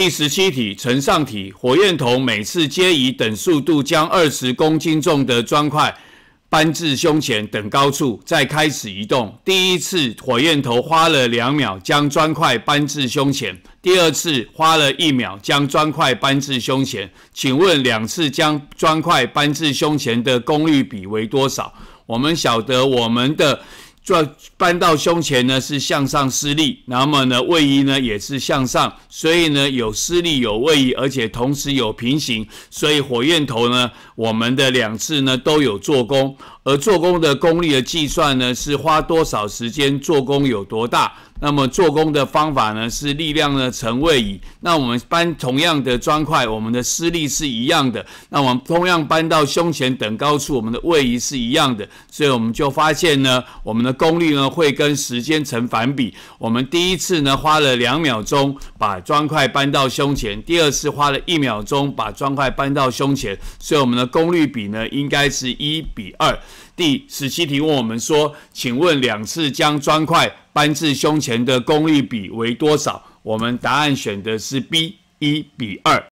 第十七题，乘上题。火焰头每次皆以等速度将二十公斤重的砖块搬至胸前等高处，再开始移动。第一次火焰头花了两秒将砖块搬至胸前，第二次花了一秒将砖块搬至胸前。请问两次将砖块搬至胸前的功率比为多少？我们晓得我们的。搬到胸前呢是向上施力，那么呢位移呢也是向上，所以呢有施力有位移，而且同时有平行，所以火焰头呢我们的两次呢都有做功，而做功的功力的计算呢是花多少时间做功有多大，那么做工的方法呢是力量呢成位移，那我们搬同样的砖块，我们的施力是一样的，那我们同样搬到胸前等高处，我们的位移是一样的，所以我们就发现呢我们的。功率呢会跟时间成反比。我们第一次呢花了两秒钟把砖块搬到胸前，第二次花了一秒钟把砖块搬到胸前，所以我们的功率比呢应该是一比二。第十七题问我们说，请问两次将砖块搬至胸前的功率比为多少？我们答案选的是 B，一比二。